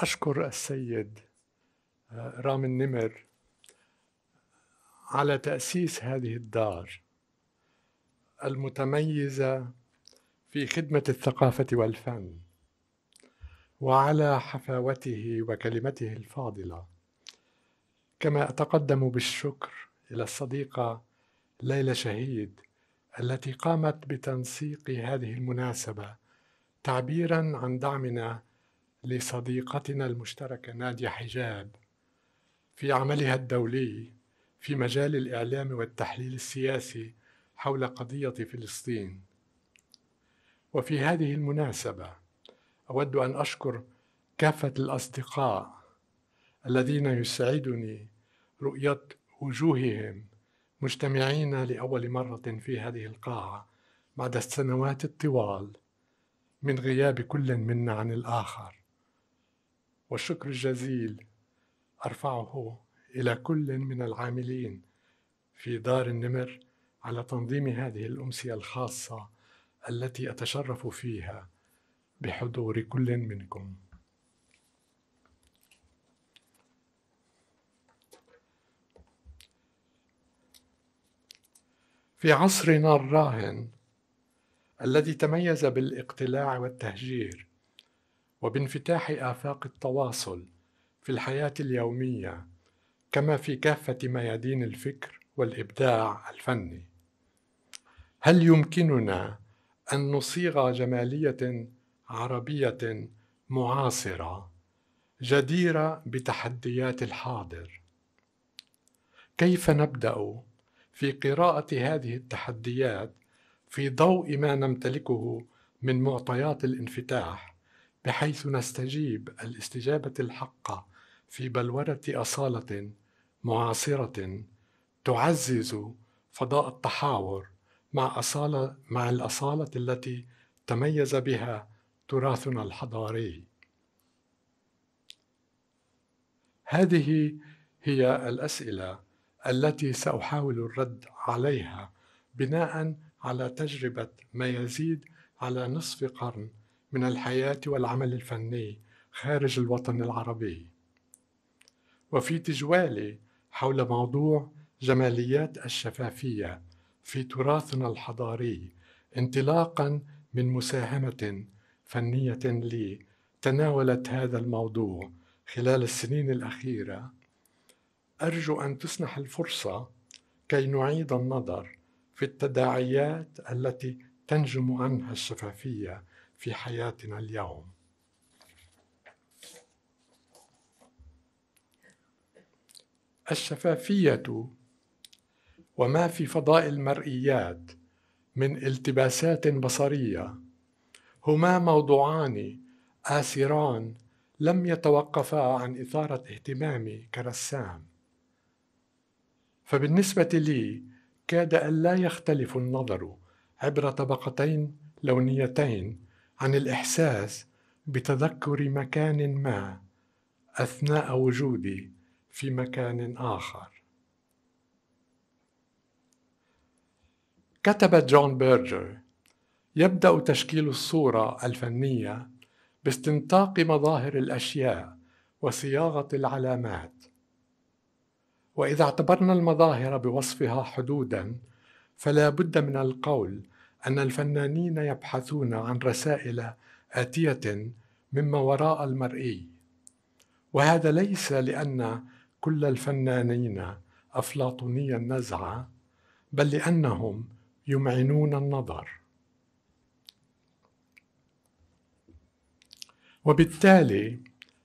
أشكر السيد آه، رام النمر على تأسيس هذه الدار المتميزة في خدمة الثقافة والفن وعلى حفاوته وكلمته الفاضلة كما أتقدم بالشكر إلى الصديقة ليلى شهيد التي قامت بتنسيق هذه المناسبة تعبيرا عن دعمنا لصديقتنا المشتركة نادية حجاب في عملها الدولي في مجال الإعلام والتحليل السياسي حول قضية فلسطين وفي هذه المناسبة أود أن أشكر كافة الأصدقاء الذين يسعدني رؤية وجوههم مجتمعين لأول مرة في هذه القاعة بعد السنوات الطوال من غياب كل منا عن الآخر والشكر الجزيل أرفعه إلى كل من العاملين في دار النمر على تنظيم هذه الأمسية الخاصة التي أتشرف فيها بحضور كل منكم في عصرنا الراهن الذي تميز بالاقتلاع والتهجير وبانفتاح آفاق التواصل في الحياة اليومية كما في كافة ميادين الفكر والإبداع الفني. هل يمكننا أن نصيغ جمالية عربية معاصرة جديرة بتحديات الحاضر؟ كيف نبدأ في قراءة هذه التحديات في ضوء ما نمتلكه من معطيات الانفتاح بحيث نستجيب الاستجابة الحقة في بلورة أصالة معاصرة تعزز فضاء التحاور مع أصالة مع الأصالة التي تميز بها تراثنا الحضاري. هذه هي الأسئلة التي سأحاول الرد عليها بناء على تجربة ما يزيد على نصف قرن من الحياة والعمل الفني خارج الوطن العربي وفي تجوالي حول موضوع جماليات الشفافية في تراثنا الحضاري انطلاقا من مساهمة فنية لي تناولت هذا الموضوع خلال السنين الأخيرة أرجو أن تسنح الفرصة كي نعيد النظر في التداعيات التي تنجم عنها الشفافية في حياتنا اليوم الشفافيه وما في فضاء المرئيات من التباسات بصريه هما موضوعان آسران لم يتوقفا عن إثارة اهتمامي كرسام فبالنسبة لي كاد أن لا يختلف النظر عبر طبقتين لونيتين عن الإحساس بتذكر مكان ما أثناء وجودي في مكان آخر. كتب جون بيرجر: يبدأ تشكيل الصورة الفنية باستنطاق مظاهر الأشياء وصياغة العلامات. وإذا اعتبرنا المظاهر بوصفها حدودًا، فلا بد من القول ان الفنانين يبحثون عن رسائل اتيه مما وراء المرئي وهذا ليس لان كل الفنانين افلاطوني النزعه بل لانهم يمعنون النظر وبالتالي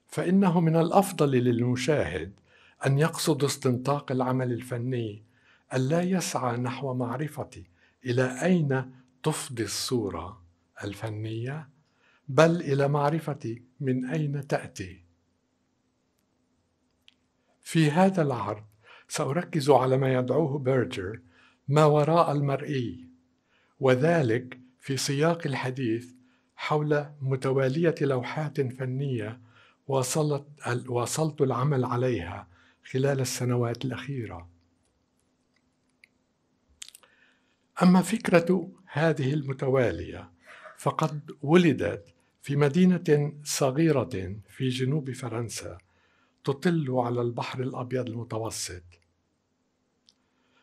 فانه من الافضل للمشاهد ان يقصد استنطاق العمل الفني الا يسعى نحو معرفه الى اين تفضي الصوره الفنيه بل الى معرفه من اين تاتي في هذا العرض ساركز على ما يدعوه بيرجر ما وراء المرئي وذلك في سياق الحديث حول متواليه لوحات فنيه واصلت واصلت العمل عليها خلال السنوات الاخيره اما فكره هذه المتواليه فقد ولدت في مدينه صغيره في جنوب فرنسا تطل على البحر الابيض المتوسط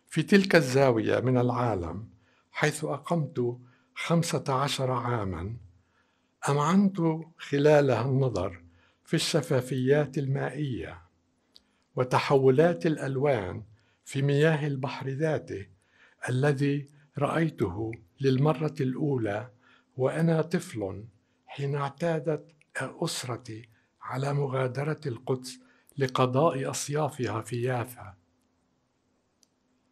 في تلك الزاويه من العالم حيث اقمت خمسه عشر عاما امعنت خلالها النظر في الشفافيات المائيه وتحولات الالوان في مياه البحر ذاته الذي رايته للمرة الأولى وأنا طفل حين اعتادت أسرتي على مغادرة القدس لقضاء أصيافها في يافا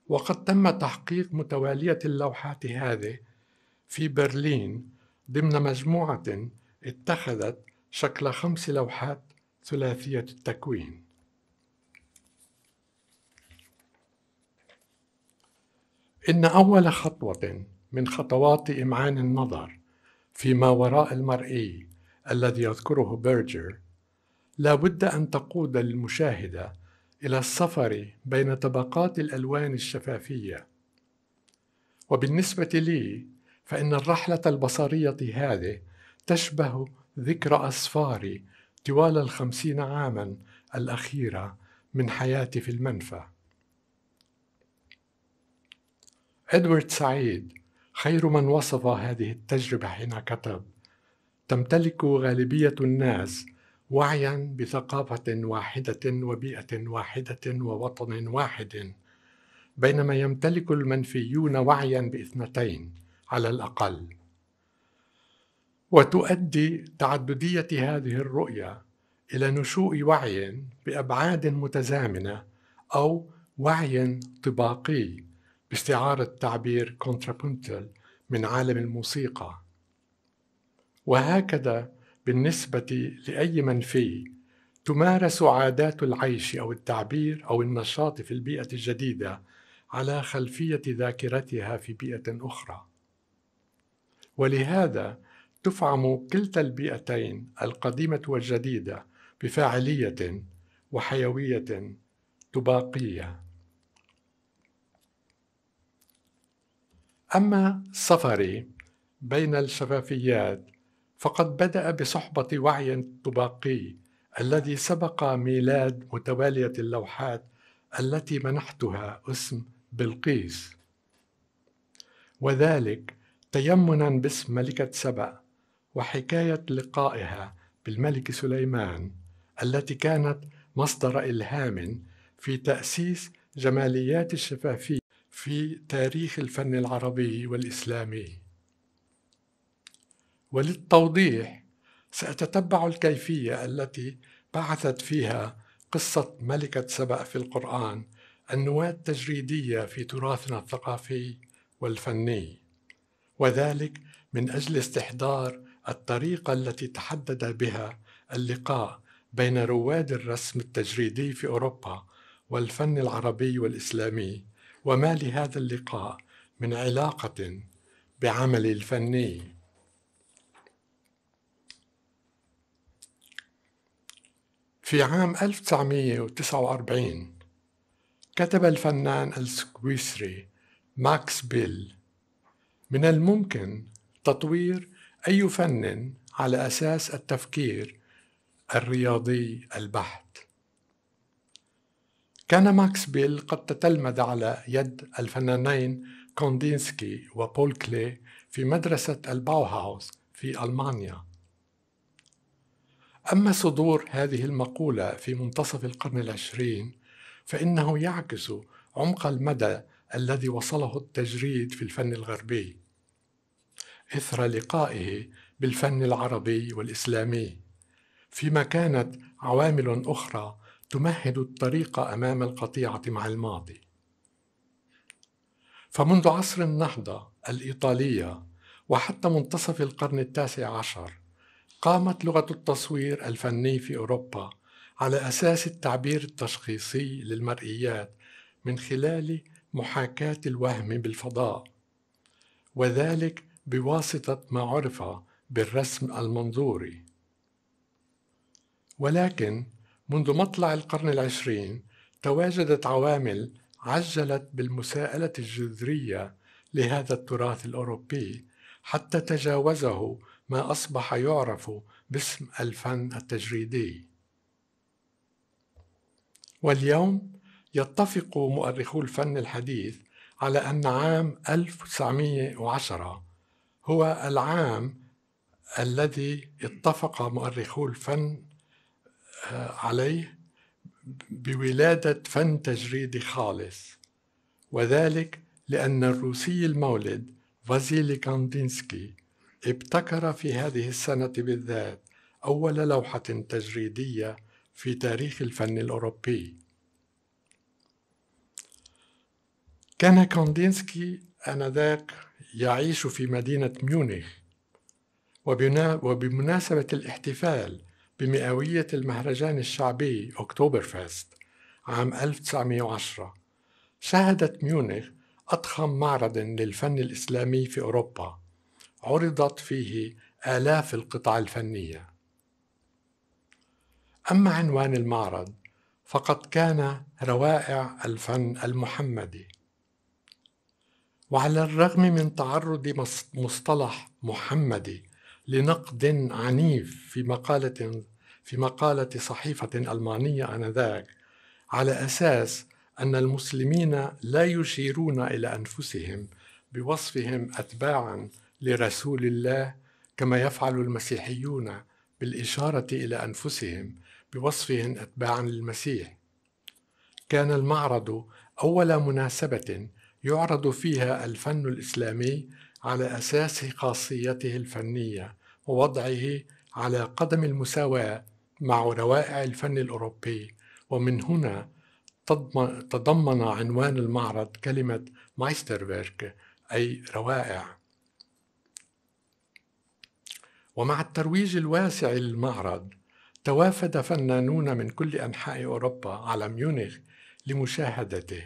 وقد تم تحقيق متوالية اللوحات هذه في برلين ضمن مجموعة اتخذت شكل خمس لوحات ثلاثية التكوين إن أول خطوة من خطوات إمعان النظر فيما وراء المرئي الذي يذكره بيرجر لا بد أن تقود المشاهد إلى السفر بين طبقات الألوان الشفافية وبالنسبة لي فإن الرحلة البصرية هذه تشبه ذكرى أسفاري طوال الخمسين عاما الأخيرة من حياتي في المنفى إدوارد سعيد خير من وصف هذه التجربه حين كتب تمتلك غالبيه الناس وعيا بثقافه واحده وبيئه واحده ووطن واحد بينما يمتلك المنفيون وعيا باثنتين على الاقل وتؤدي تعدديه هذه الرؤيه الى نشوء وعي بابعاد متزامنه او وعي طباقي باستعارة تعبير كونترابونتل من عالم الموسيقى وهكذا بالنسبة لأي منفي تمارس عادات العيش أو التعبير أو النشاط في البيئة الجديدة على خلفية ذاكرتها في بيئة أخرى ولهذا تفعم كلتا البيئتين القديمة والجديدة بفاعلية وحيوية تباقية أما سفري بين الشفافيات فقد بدأ بصحبة وعي طباقي الذي سبق ميلاد متوالية اللوحات التي منحتها اسم بلقيس وذلك تيمنا باسم ملكة سبأ وحكاية لقائها بالملك سليمان التي كانت مصدر إلهام في تأسيس جماليات الشفافية في تاريخ الفن العربي والإسلامي وللتوضيح سأتتبع الكيفية التي بعثت فيها قصة ملكة سبأ في القرآن النواة التجريدية في تراثنا الثقافي والفني وذلك من أجل استحضار الطريقة التي تحدد بها اللقاء بين رواد الرسم التجريدي في أوروبا والفن العربي والإسلامي وما لهذا اللقاء من علاقة بعملي الفني في عام 1949 كتب الفنان السكويسري ماكس بيل من الممكن تطوير أي فن على أساس التفكير الرياضي البحت كان ماكس بيل قد تتلمذ على يد الفنانين كوندينسكي وبول كلي في مدرسة الباوهاوس في ألمانيا أما صدور هذه المقولة في منتصف القرن العشرين فإنه يعكس عمق المدى الذي وصله التجريد في الفن الغربي إثر لقائه بالفن العربي والإسلامي فيما كانت عوامل أخرى تمهد الطريق امام القطيعه مع الماضي فمنذ عصر النهضه الايطاليه وحتى منتصف القرن التاسع عشر قامت لغه التصوير الفني في اوروبا على اساس التعبير التشخيصي للمرئيات من خلال محاكاه الوهم بالفضاء وذلك بواسطه ما عرف بالرسم المنظوري ولكن منذ مطلع القرن العشرين تواجدت عوامل عجلت بالمساءلة الجذرية لهذا التراث الأوروبي حتى تجاوزه ما أصبح يعرف باسم الفن التجريدي. واليوم يتفق مؤرخو الفن الحديث على أن عام 1910 هو العام الذي اتفق مؤرخو الفن عليه بولادة فن تجريدي خالص وذلك لأن الروسي المولد فازيلي كاندينسكي ابتكر في هذه السنة بالذات أول لوحة تجريدية في تاريخ الفن الأوروبي كان كاندينسكي آنذاك يعيش في مدينة ميونخ وبمناسبة الاحتفال بمئوية المهرجان الشعبي أكتوبر فيست عام 1910 شهدت ميونخ أضخم معرض للفن الإسلامي في أوروبا عرضت فيه آلاف القطع الفنية أما عنوان المعرض فقد كان روائع الفن المحمدي وعلى الرغم من تعرض مصطلح محمدي لنقد عنيف في مقالة في مقالة صحيفة ألمانية آنذاك على أساس أن المسلمين لا يشيرون إلى أنفسهم بوصفهم أتباعا لرسول الله كما يفعل المسيحيون بالإشارة إلى أنفسهم بوصفهم أتباعا للمسيح كان المعرض أول مناسبة يعرض فيها الفن الإسلامي على أساس خاصيته الفنية ووضعه على قدم المساواة مع روائع الفن الأوروبي ومن هنا تضمن عنوان المعرض كلمة مايستربرغ أي روائع ومع الترويج الواسع للمعرض توافد فنانون من كل أنحاء أوروبا على ميونخ لمشاهدته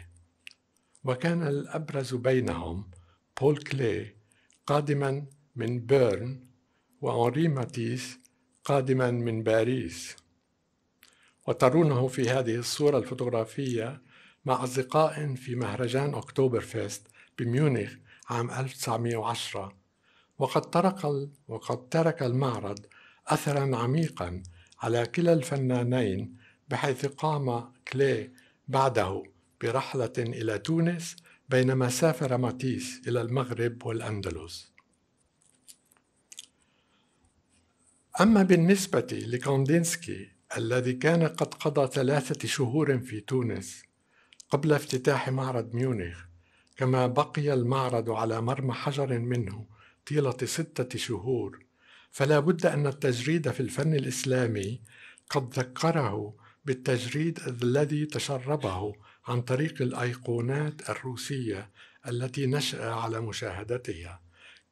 وكان الأبرز بينهم بول كلي قادما من بيرن وأنري ماتيس قادما من باريس وترونه في هذه الصورة الفوتوغرافية مع أصدقاء في مهرجان أكتوبر فيست بميونخ عام 1910 وقد ترك وقد ترك المعرض أثرا عميقا على كلا الفنانين بحيث قام كلي بعده برحلة إلى تونس بينما سافر ماتيس إلى المغرب والأندلس أما بالنسبة لكوندينسكي الذي كان قد قضى ثلاثة شهور في تونس قبل افتتاح معرض ميونخ كما بقي المعرض على مرمى حجر منه طيلة ستة شهور فلا بد أن التجريد في الفن الإسلامي قد ذكره بالتجريد الذي تشربه عن طريق الايقونات الروسيه التي نشا على مشاهدتها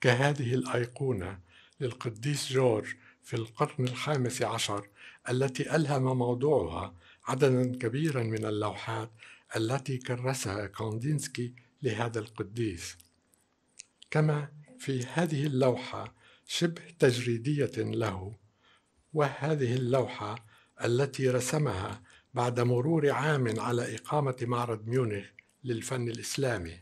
كهذه الايقونه للقديس جورج في القرن الخامس عشر التي الهم موضوعها عددا كبيرا من اللوحات التي كرسها كوندينسكي لهذا القديس كما في هذه اللوحه شبه تجريديه له وهذه اللوحه التي رسمها بعد مرور عام على إقامة معرض ميونخ للفن الإسلامي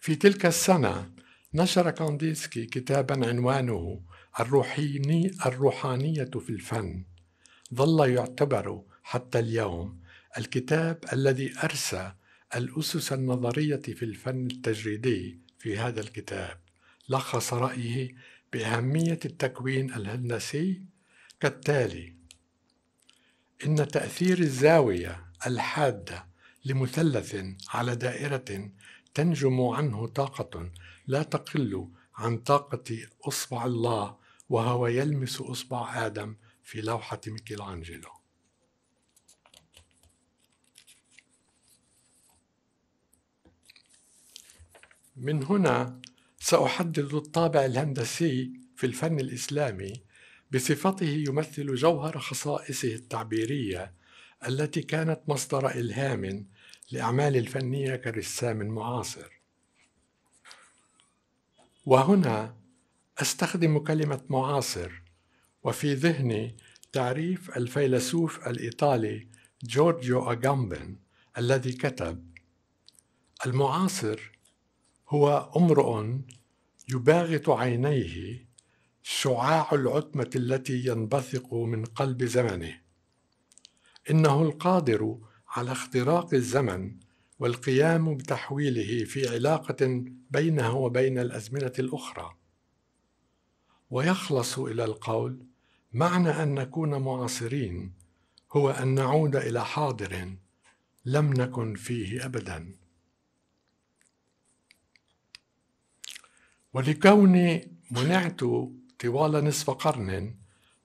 في تلك السنة نشر كانديسكي كتابا عنوانه الروحيني الروحانية في الفن ظل يعتبر حتى اليوم الكتاب الذي أرسى الأسس النظرية في الفن التجريدي في هذا الكتاب لخص رأيه بأهمية التكوين الهندسي كالتالي إن تأثير الزاوية الحادة لمثلث على دائرة تنجم عنه طاقة لا تقل عن طاقة إصبع الله وهو يلمس إصبع آدم في لوحة ميكلانجيلو من هنا سأحدد الطابع الهندسي في الفن الإسلامي بصفته يمثل جوهر خصائصه التعبيريه التي كانت مصدر الهام لاعمال الفنيه كرسام معاصر وهنا استخدم كلمه معاصر وفي ذهني تعريف الفيلسوف الايطالي جورجيو اغامبن الذي كتب المعاصر هو امرؤ يباغت عينيه شعاع العتمه التي ينبثق من قلب زمنه انه القادر على اختراق الزمن والقيام بتحويله في علاقه بينه وبين الازمنه الاخرى ويخلص الى القول معنى ان نكون معاصرين هو ان نعود الى حاضر لم نكن فيه ابدا ولكوني منعت طوال نصف قرن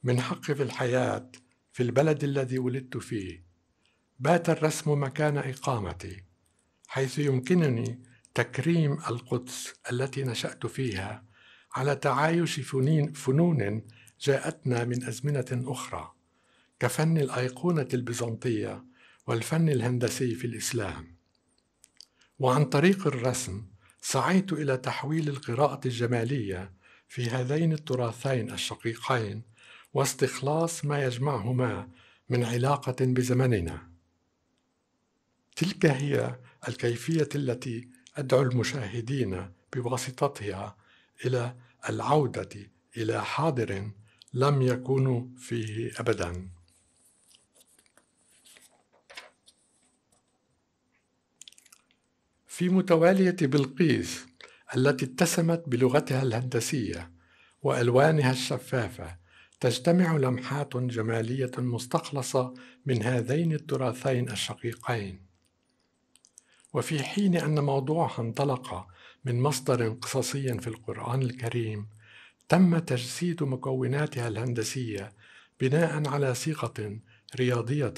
من حقي في الحياة في البلد الذي ولدت فيه بات الرسم مكان إقامتي حيث يمكنني تكريم القدس التي نشأت فيها على تعايش فنين فنون جاءتنا من أزمنة أخرى كفن الأيقونة البيزنطية والفن الهندسي في الإسلام وعن طريق الرسم سعيت إلى تحويل القراءة الجمالية في هذين التراثين الشقيقين واستخلاص ما يجمعهما من علاقة بزمننا. تلك هي الكيفية التي أدعو المشاهدين بواسطتها إلى العودة إلى حاضر لم يكونوا فيه أبدا. في متوالية بلقيس التي اتسمت بلغتها الهندسيه والوانها الشفافه تجتمع لمحات جماليه مستخلصه من هذين التراثين الشقيقين وفي حين ان موضوعها انطلق من مصدر قصصي في القران الكريم تم تجسيد مكوناتها الهندسيه بناء على صيغه رياضيه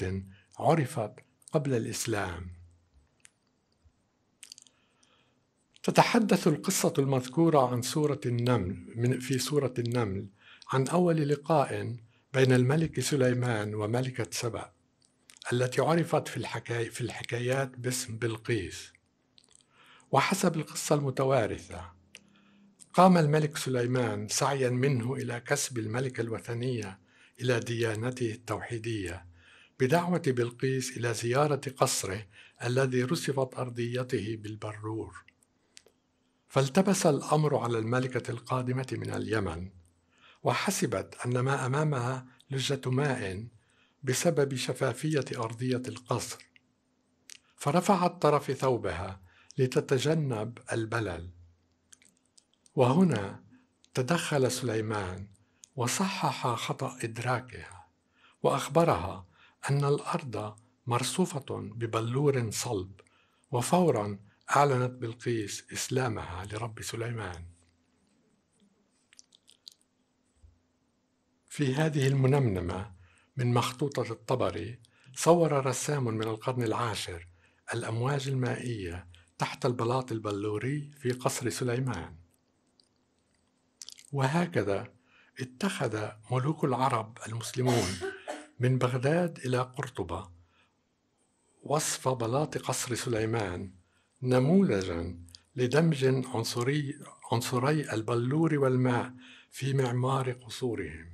عرفت قبل الاسلام تتحدث القصة المذكورة عن سورة النمل من في سورة النمل عن أول لقاء بين الملك سليمان وملكة سبأ التي عرفت في, الحكاي في الحكايات باسم بلقيس وحسب القصة المتوارثة قام الملك سليمان سعيا منه إلى كسب الملكة الوثنية إلى ديانته التوحيدية بدعوة بلقيس إلى زيارة قصره الذي رصفت أرضيته بالبرور فالتبس الامر على الملكه القادمه من اليمن وحسبت ان ما امامها لجه ماء بسبب شفافيه ارضيه القصر فرفعت طرف ثوبها لتتجنب البلل وهنا تدخل سليمان وصحح خطا ادراكها واخبرها ان الارض مرصوفه ببلور صلب وفورا أعلنت بلقيس إسلامها لرب سليمان في هذه المنمنمة من مخطوطة الطبري صور رسام من القرن العاشر الأمواج المائية تحت البلاط البلوري في قصر سليمان وهكذا اتخذ ملوك العرب المسلمون من بغداد إلى قرطبة وصف بلاط قصر سليمان نموذجا لدمج عنصري عنصري البلور والماء في معمار قصورهم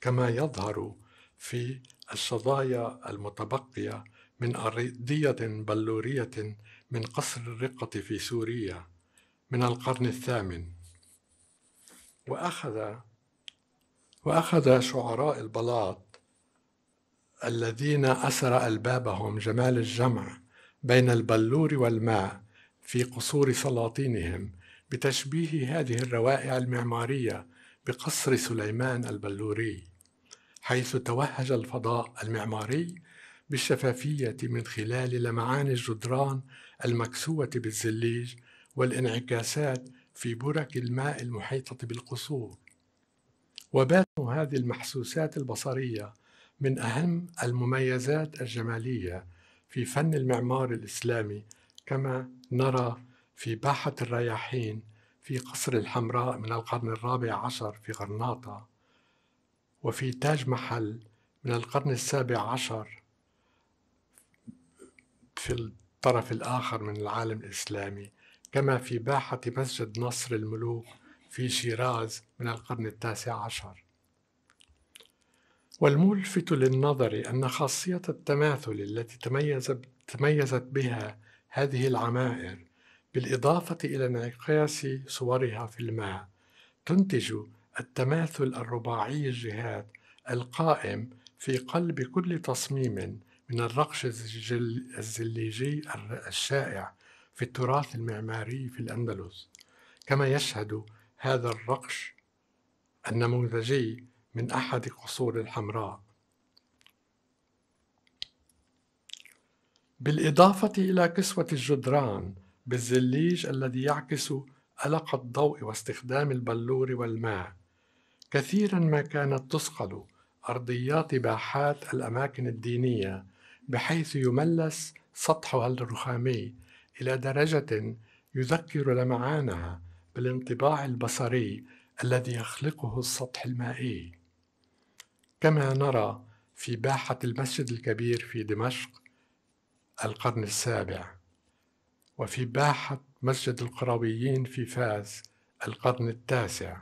كما يظهر في الشظايا المتبقيه من أرضية بلورية من قصر الرقة في سوريا من القرن الثامن وأخذ وأخذ شعراء البلاط الذين أسر ألبابهم جمال الجمع بين البلور والماء في قصور سلاطينهم بتشبيه هذه الروائع المعمارية بقصر سليمان البلوري حيث توهج الفضاء المعماري بالشفافية من خلال لمعان الجدران المكسوة بالزليج والانعكاسات في برك الماء المحيطة بالقصور وبات هذه المحسوسات البصرية من أهم المميزات الجمالية في فن المعمار الإسلامي كما نرى في باحة الرياحين في قصر الحمراء من القرن الرابع عشر في غرناطة وفي تاج محل من القرن السابع عشر في الطرف الآخر من العالم الإسلامي كما في باحة مسجد نصر الملوك في شيراز من القرن التاسع عشر والملفت للنظر أن خاصية التماثل التي تميز تميزت بها هذه العمائر بالإضافة إلى انعكاس صورها في الماء تنتج التماثل الرباعي الجهات القائم في قلب كل تصميم من الرقش الزليجي الشائع في التراث المعماري في الأندلس كما يشهد هذا الرقش النموذجي من أحد قصور الحمراء بالإضافة إلى كسوة الجدران بالزليج الذي يعكس ألق الضوء واستخدام البلور والماء كثيرا ما كانت تصقل أرضيات باحات الأماكن الدينية بحيث يملس سطحها الرخامي إلى درجة يذكر لمعانها بالانطباع البصري الذي يخلقه السطح المائي كما نرى في باحة المسجد الكبير في دمشق القرن السابع وفي باحة مسجد القرويين في فاس القرن التاسع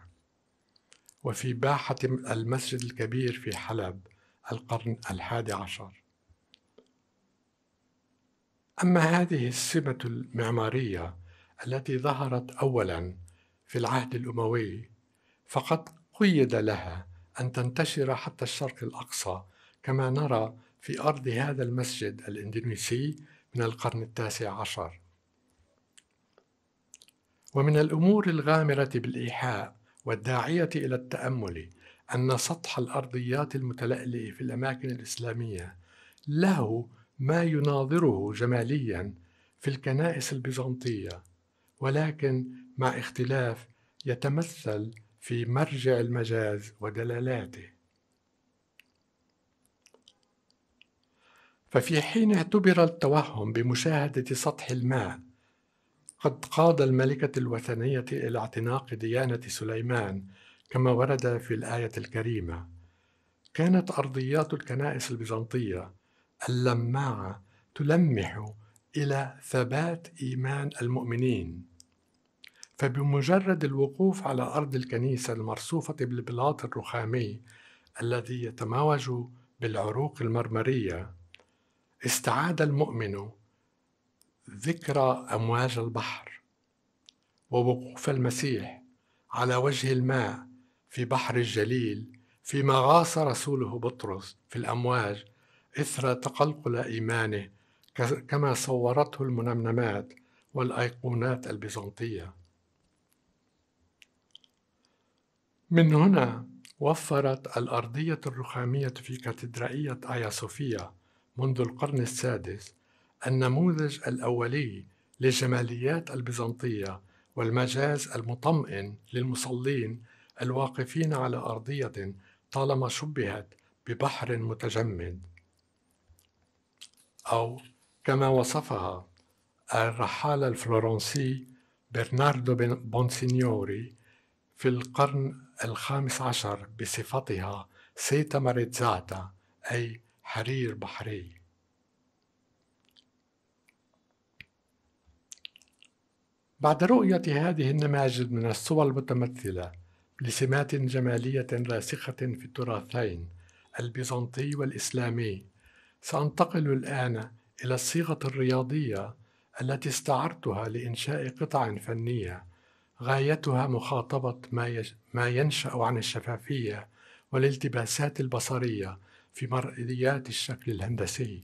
وفي باحة المسجد الكبير في حلب القرن الحادي عشر أما هذه السمة المعمارية التي ظهرت أولا في العهد الأموي فقد قيد لها أن تنتشر حتى الشرق الأقصى كما نرى في أرض هذا المسجد الإندونيسي من القرن التاسع عشر ومن الأمور الغامرة بالإيحاء والداعية إلى التأمل أن سطح الأرضيات المتلألئ في الأماكن الإسلامية له ما يناظره جماليا في الكنائس البيزنطية ولكن مع اختلاف يتمثل في مرجع المجاز ودلالاته ففي حين اعتبر التوهم بمشاهده سطح الماء قد قاد الملكه الوثنيه الى اعتناق ديانه سليمان كما ورد في الايه الكريمه كانت ارضيات الكنائس البيزنطيه اللماعه تلمح الى ثبات ايمان المؤمنين فبمجرد الوقوف على أرض الكنيسة المرصوفة بالبلاط الرخامي الذي يتموج بالعروق المرمرية استعاد المؤمن ذكرى أمواج البحر ووقوف المسيح على وجه الماء في بحر الجليل فيما غاص رسوله بطرس في الأمواج إثر تقلقل إيمانه كما صورته المنمنمات والأيقونات البيزنطية من هنا وفرت الأرضية الرخامية في كاتدرائية آيا صوفيا منذ القرن السادس النموذج الأولي للجماليات البيزنطية والمجاز المطمئن للمصلين الواقفين على أرضية طالما شبهت ببحر متجمد أو كما وصفها الرحالة الفلورنسي برناردو بونسينيوري في القرن الخامس عشر بصفتها سيتا ماريتزاتا أي حرير بحري بعد رؤية هذه النماذج من الصور المتمثلة لسمات جمالية راسخة في التراثين البيزنطي والإسلامي سأنتقل الآن إلى الصيغة الرياضية التي استعرتها لإنشاء قطع فنية غايتها مخاطبة ما, ما ينشأ عن الشفافية والالتباسات البصرية في مرئيات الشكل الهندسي.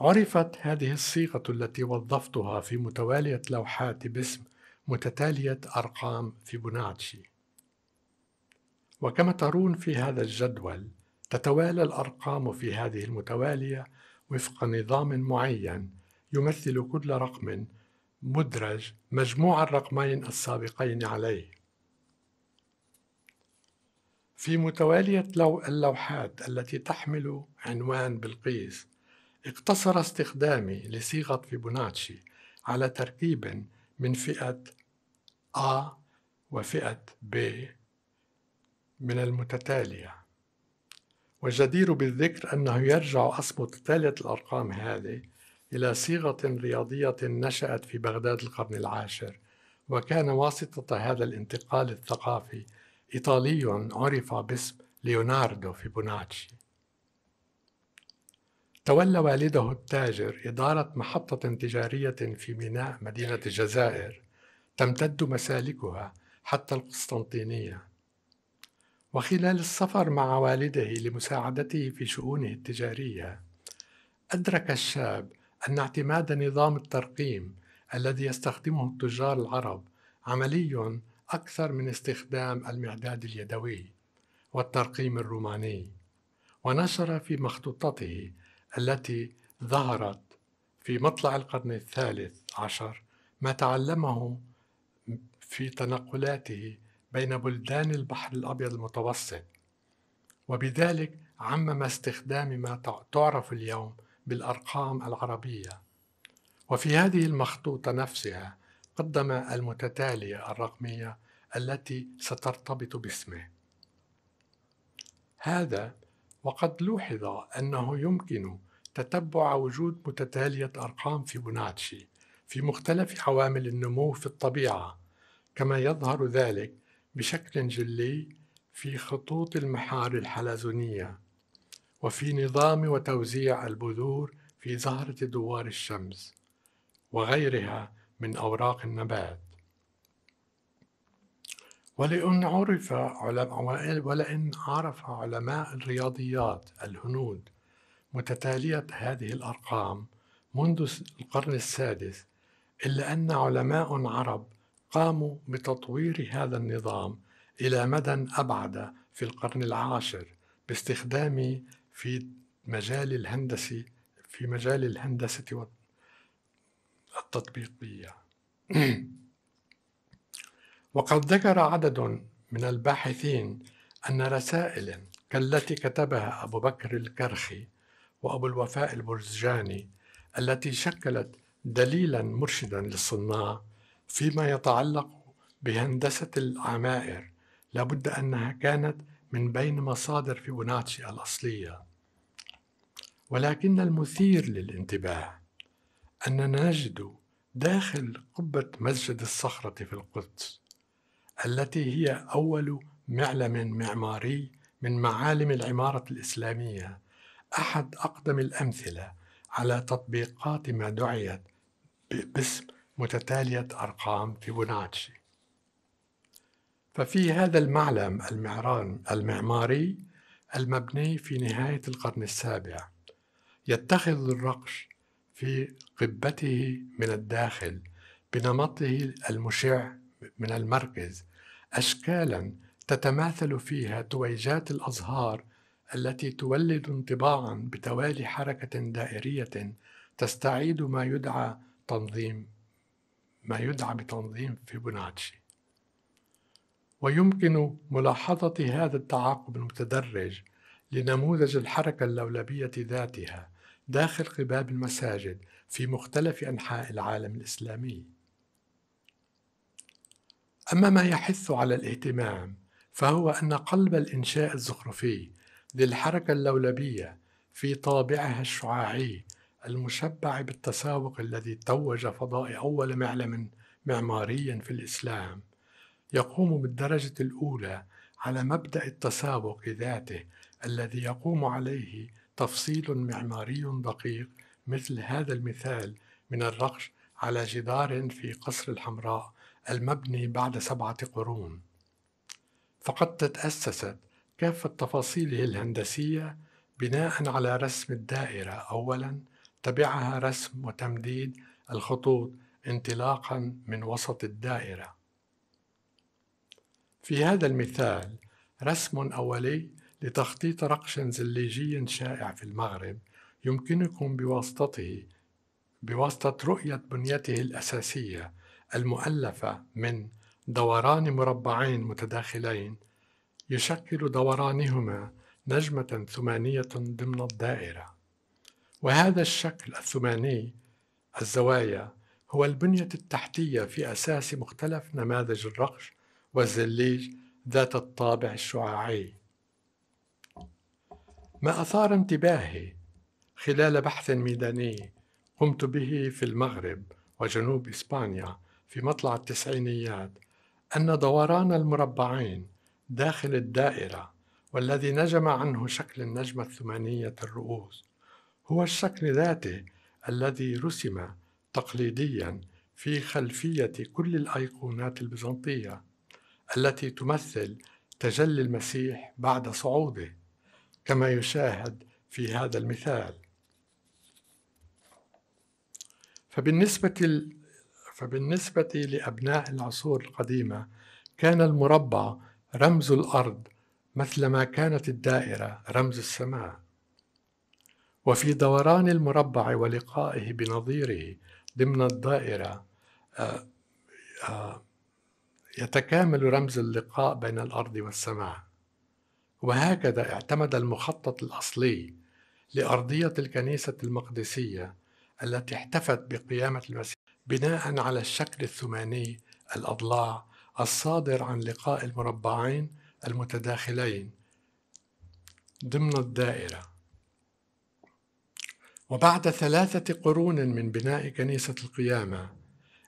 عرفت هذه الصيغة التي وظفتها في متوالية لوحات باسم متتالية أرقام فيبوناتشي. وكما ترون في هذا الجدول تتوالى الأرقام في هذه المتوالية وفق نظام معين يمثل كل رقم مدرج مجموع الرقمين السابقين عليه في متوالية اللوحات التي تحمل عنوان بلقيس اقتصر استخدامي لصيغة فيبوناتشي على تركيب من فئة A وفئة B من المتتالية وجدير بالذكر أنه يرجع أصمت ثالث الأرقام هذه إلى صيغة رياضية نشأت في بغداد القرن العاشر وكان واسطة هذا الانتقال الثقافي إيطالي عرف باسم ليوناردو فيبوناتشي تولى والده التاجر إدارة محطة تجارية في ميناء مدينة الجزائر تمتد مسالكها حتى القسطنطينية وخلال السفر مع والده لمساعدته في شؤونه التجارية أدرك الشاب أن اعتماد نظام الترقيم الذي يستخدمه التجار العرب عملي أكثر من استخدام المعداد اليدوي والترقيم الروماني ونشر في مخطوطته التي ظهرت في مطلع القرن الثالث عشر ما تعلمه في تنقلاته بين بلدان البحر الأبيض المتوسط وبذلك عمم استخدام ما تعرف اليوم بالارقام العربيه وفي هذه المخطوطه نفسها قدم المتتاليه الرقميه التي سترتبط باسمه هذا وقد لوحظ انه يمكن تتبع وجود متتاليه ارقام فيبوناتشي في مختلف عوامل النمو في الطبيعه كما يظهر ذلك بشكل جلي في خطوط المحار الحلزونيه وفي نظام وتوزيع البذور في زهرة دوار الشمس وغيرها من أوراق النبات ولئن عرف علماء ولئن عرف علماء الرياضيات الهنود متتالية هذه الأرقام منذ القرن السادس إلا أن علماء عرب قاموا بتطوير هذا النظام إلى مدى أبعد في القرن العاشر باستخدام في مجال الهندسي في مجال الهندسة والتطبيقية وقد ذكر عدد من الباحثين أن رسائل كالتي كتبها أبو بكر الكرخي وأبو الوفاء البرزجاني التي شكلت دليلا مرشدا للصناع فيما يتعلق بهندسة العمائر لابد أنها كانت من بين مصادر فيبوناتشي الأصلية ولكن المثير للانتباه أننا نجد داخل قبة مسجد الصخرة في القدس التي هي أول معلم معماري من معالم العمارة الإسلامية أحد أقدم الأمثلة على تطبيقات ما دعيت باسم متتالية أرقام بوناتشي ففي هذا المعلم المعران المعماري المبني في نهاية القرن السابع يتخذ الرقش في قبته من الداخل بنمطه المشع من المركز اشكالا تتماثل فيها تويجات الازهار التي تولد انطباعا بتوالي حركه دائريه تستعيد ما يدعى تنظيم ما يدعى بتنظيم فيبوناتشي ويمكن ملاحظه هذا التعاقب المتدرج لنموذج الحركه اللولبيه ذاتها داخل قباب المساجد في مختلف أنحاء العالم الإسلامي أما ما يحث على الاهتمام فهو أن قلب الإنشاء الزخرفي للحركة اللولبية في طابعها الشعاعي المشبع بالتساوق الذي توج فضاء أول معلم معماري في الإسلام يقوم بالدرجة الأولى على مبدأ التساوق ذاته الذي يقوم عليه تفصيل معماري دقيق مثل هذا المثال من الرقش على جدار في قصر الحمراء المبني بعد سبعة قرون فقد تتأسست كافة تفاصيله الهندسية بناء على رسم الدائرة أولا تبعها رسم وتمديد الخطوط انطلاقا من وسط الدائرة في هذا المثال رسم أولي لتخطيط رقش زليجي شائع في المغرب يمكنكم بواسطته بواسطة رؤية بنيته الأساسية المؤلفة من دوران مربعين متداخلين يشكل دورانهما نجمة ثمانية ضمن الدائرة وهذا الشكل الثماني الزوايا هو البنية التحتية في أساس مختلف نماذج الرقش والزليج ذات الطابع الشعاعي ما أثار انتباهي خلال بحث ميداني قمت به في المغرب وجنوب إسبانيا في مطلع التسعينيات أن دوران المربعين داخل الدائرة والذي نجم عنه شكل النجمة الثمانية الرؤوس هو الشكل ذاته الذي رسم تقليديا في خلفية كل الأيقونات البيزنطية التي تمثل تجلي المسيح بعد صعوده كما يشاهد في هذا المثال فبالنسبة فبالنسبة لأبناء العصور القديمة كان المربع رمز الأرض مثلما كانت الدائرة رمز السماء وفي دوران المربع ولقائه بنظيره ضمن الدائرة آه، آه، يتكامل رمز اللقاء بين الأرض والسماء وهكذا اعتمد المخطط الأصلي لأرضية الكنيسة المقدسية التي احتفت بقيامة المسيح بناء على الشكل الثماني الأضلاع الصادر عن لقاء المربعين المتداخلين ضمن الدائرة وبعد ثلاثة قرون من بناء كنيسة القيامة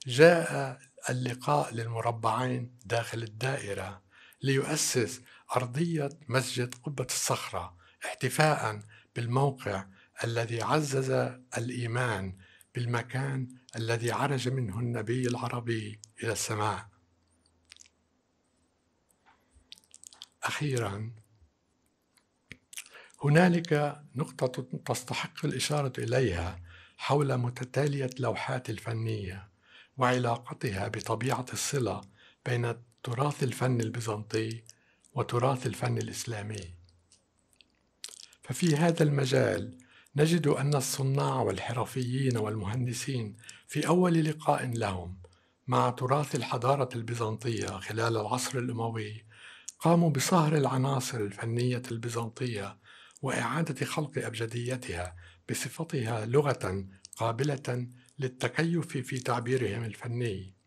جاء اللقاء للمربعين داخل الدائرة ليؤسس أرضية مسجد قبة الصخرة احتفاء بالموقع الذي عزز الإيمان بالمكان الذي عرج منه النبي العربي إلى السماء أخيرا هنالك نقطة تستحق الإشارة إليها حول متتالية اللوحات الفنية وعلاقتها بطبيعة الصلة بين التراث الفني البيزنطي وتراث الفن الإسلامي ففي هذا المجال نجد أن الصناع والحرفيين والمهندسين في أول لقاء لهم مع تراث الحضارة البيزنطية خلال العصر الأموي قاموا بصهر العناصر الفنية البيزنطية وإعادة خلق أبجديتها بصفتها لغة قابلة للتكيف في تعبيرهم الفني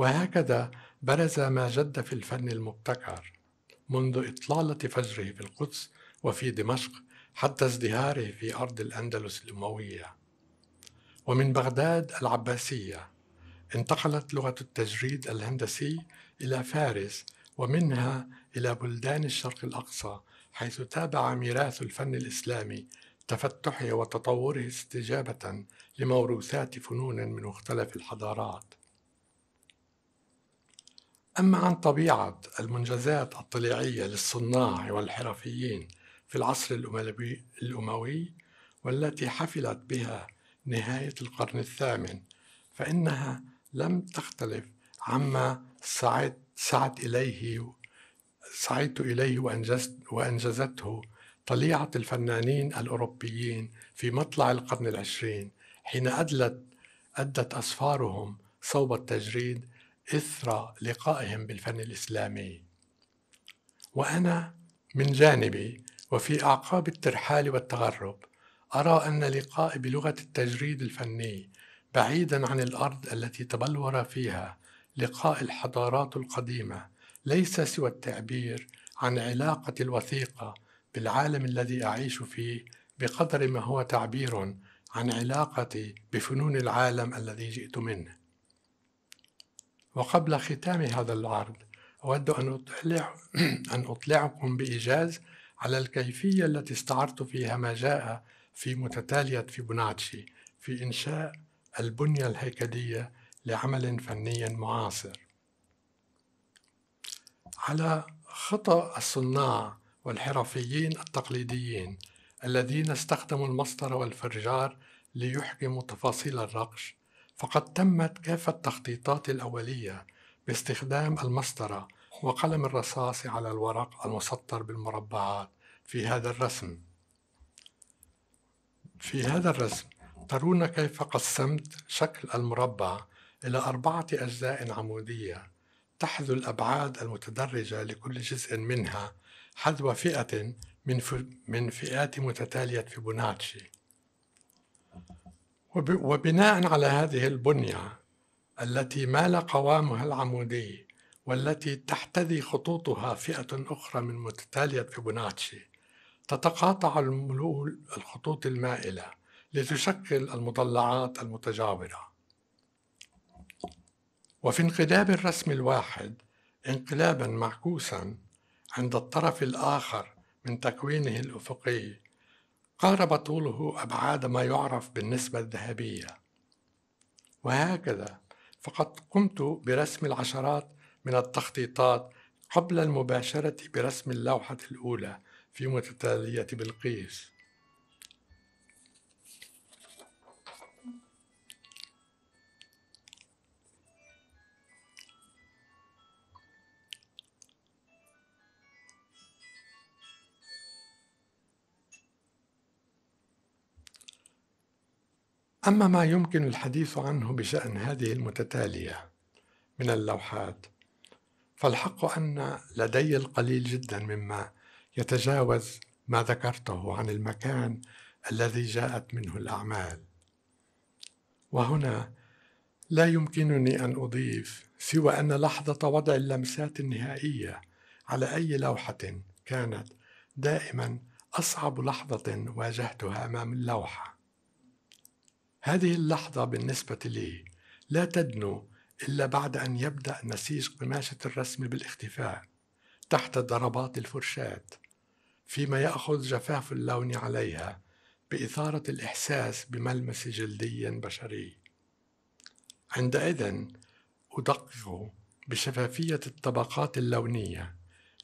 وهكذا برز ما جد في الفن المبتكر منذ إطلالة فجره في القدس وفي دمشق حتى ازدهاره في أرض الأندلس الأموية ومن بغداد العباسية انتقلت لغة التجريد الهندسي إلى فارس ومنها إلى بلدان الشرق الأقصى حيث تابع ميراث الفن الإسلامي تفتحه وتطوره استجابة لموروثات فنون من مختلف الحضارات أما عن طبيعة المنجزات الطليعية للصناع والحرفيين في العصر الأموي والتي حفلت بها نهاية القرن الثامن فإنها لم تختلف عما سعت, سعت إليه سعيت إليه وأنجزت وأنجزته طليعة الفنانين الأوروبيين في مطلع القرن العشرين حين أدلت أدت أسفارهم صوب التجريد إثر لقائهم بالفن الإسلامي وأنا من جانبي وفي أعقاب الترحال والتغرب أرى أن لقائي بلغة التجريد الفني بعيدا عن الأرض التي تبلور فيها لقاء الحضارات القديمة ليس سوى التعبير عن علاقة الوثيقة بالعالم الذي أعيش فيه بقدر ما هو تعبير عن علاقتي بفنون العالم الذي جئت منه وقبل ختام هذا العرض أود أن, أطلع أن أطلعكم بإيجاز على الكيفية التي استعرت فيها ما جاء في متتالية فيبوناتشي في إنشاء البنية الهيكلية لعمل فني معاصر على خطأ الصناع والحرفيين التقليديين الذين استخدموا المسطرة والفرجار ليحكموا تفاصيل الرقش فقد تمت كافة التخطيطات الأولية باستخدام المسطرة وقلم الرصاص على الورق المسطر بالمربعات في هذا الرسم في هذا الرسم ترون كيف قسمت شكل المربع إلى أربعة أجزاء عمودية تحذو الأبعاد المتدرجة لكل جزء منها حذو فئة من, فئات متتالية فيبوناتشي وبناء على هذه البنيه التي مال قوامها العمودي والتي تحتذي خطوطها فئه اخرى من متتاليه فيبوناتشي تتقاطع الملول الخطوط المائله لتشكل المضلعات المتجاوره وفي انقلاب الرسم الواحد انقلابا معكوسا عند الطرف الاخر من تكوينه الافقي قارب طوله أبعاد ما يعرف بالنسبة الذهبية وهكذا فقد قمت برسم العشرات من التخطيطات قبل المباشرة برسم اللوحة الأولى في متتالية بلقيس أما ما يمكن الحديث عنه بشأن هذه المتتالية من اللوحات فالحق أن لدي القليل جدا مما يتجاوز ما ذكرته عن المكان الذي جاءت منه الأعمال وهنا لا يمكنني أن أضيف سوى أن لحظة وضع اللمسات النهائية على أي لوحة كانت دائما أصعب لحظة واجهتها أمام اللوحة هذه اللحظة بالنسبة لي لا تدنو إلا بعد أن يبدأ نسيج قماشة الرسم بالاختفاء تحت ضربات الفرشاة فيما يأخذ جفاف اللون عليها بإثارة الإحساس بملمس جلدي بشري عندئذ أدقق بشفافية الطبقات اللونية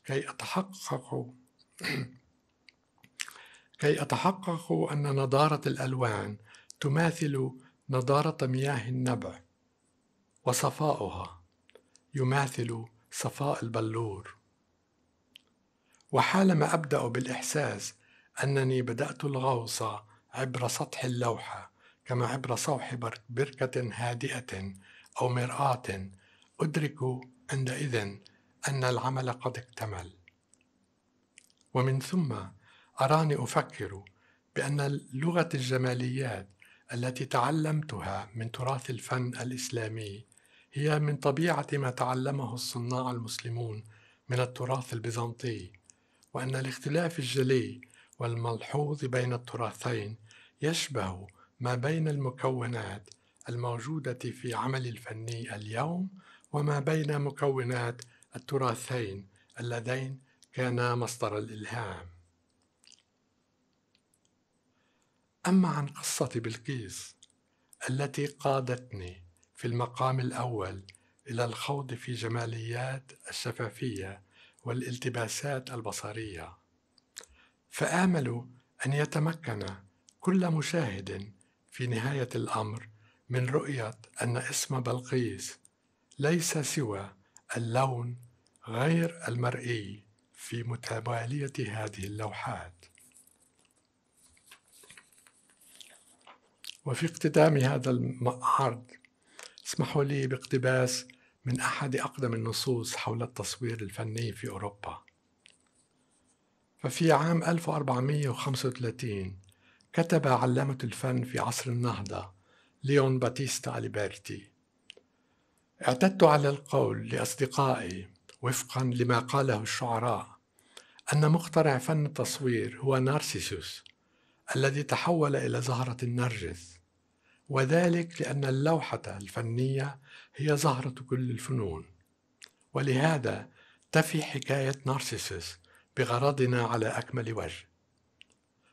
كي أتحقق كي أتحقق أن نضارة الألوان تماثل نضاره مياه النبع وصفاؤها يماثل صفاء البلور وحالما ابدا بالاحساس انني بدات الغوص عبر سطح اللوحه كما عبر سوح بركه هادئه او مراه ادرك عندئذ ان العمل قد اكتمل ومن ثم اراني افكر بان لغه الجماليات التي تعلمتها من تراث الفن الاسلامي هي من طبيعه ما تعلمه الصناع المسلمون من التراث البيزنطي وان الاختلاف الجلي والملحوظ بين التراثين يشبه ما بين المكونات الموجوده في عمل الفني اليوم وما بين مكونات التراثين اللذين كانا مصدر الالهام أما عن قصة بلقيس التي قادتني في المقام الأول إلى الخوض في جماليات الشفافية والالتباسات البصرية فآمل أن يتمكن كل مشاهد في نهاية الأمر من رؤية أن اسم بلقيس ليس سوى اللون غير المرئي في متوالية هذه اللوحات وفي اختتام هذا العرض اسمحوا لي باقتباس من احد اقدم النصوص حول التصوير الفني في اوروبا ففي عام 1435 كتب علامة الفن في عصر النهضة ليون باتيستا أليبرتي اعتدت على القول لأصدقائي وفقا لما قاله الشعراء أن مخترع فن التصوير هو نارسيسوس الذي تحول إلى زهرة النرجس وذلك لأن اللوحة الفنية هي زهرة كل الفنون ولهذا تفي حكاية نارسيسس بغرضنا على أكمل وجه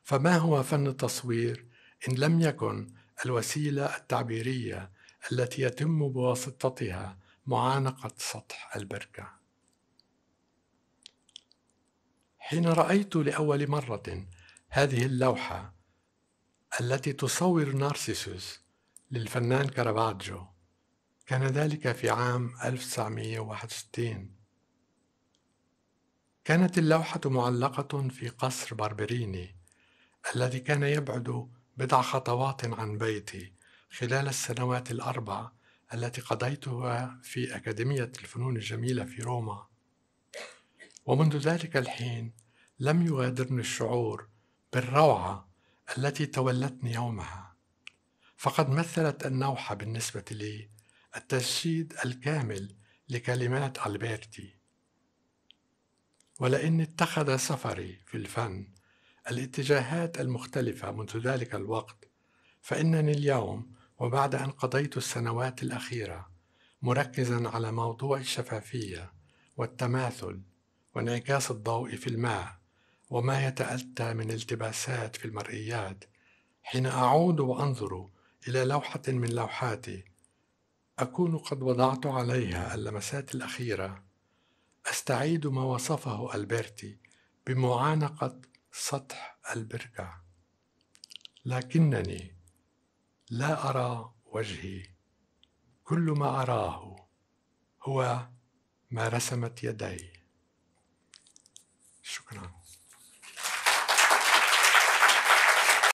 فما هو فن التصوير إن لم يكن الوسيلة التعبيرية التي يتم بواسطتها معانقة سطح البركة حين رأيت لأول مرة هذه اللوحة التي تصور نارسيسوس للفنان كارافاجو كان ذلك في عام 1961 كانت اللوحة معلقة في قصر باربريني الذي كان يبعد بضع خطوات عن بيتي خلال السنوات الأربع التي قضيتها في أكاديمية الفنون الجميلة في روما ومنذ ذلك الحين لم يغادرني الشعور بالروعة التي تولتني يومها فقد مثلت النوحة بالنسبة لي التجسيد الكامل لكلمات ألبيرتي ولأن اتخذ سفري في الفن الاتجاهات المختلفة منذ ذلك الوقت فإنني اليوم وبعد أن قضيت السنوات الأخيرة مركزا على موضوع الشفافية والتماثل وانعكاس الضوء في الماء وما يتأتى من التباسات في المرئيات حين أعود وأنظر إلى لوحة من لوحاتي أكون قد وضعت عليها اللمسات الأخيرة أستعيد ما وصفه ألبرتي بمعانقة سطح البركة لكنني لا أرى وجهي كل ما أراه هو ما رسمت يدي شكراً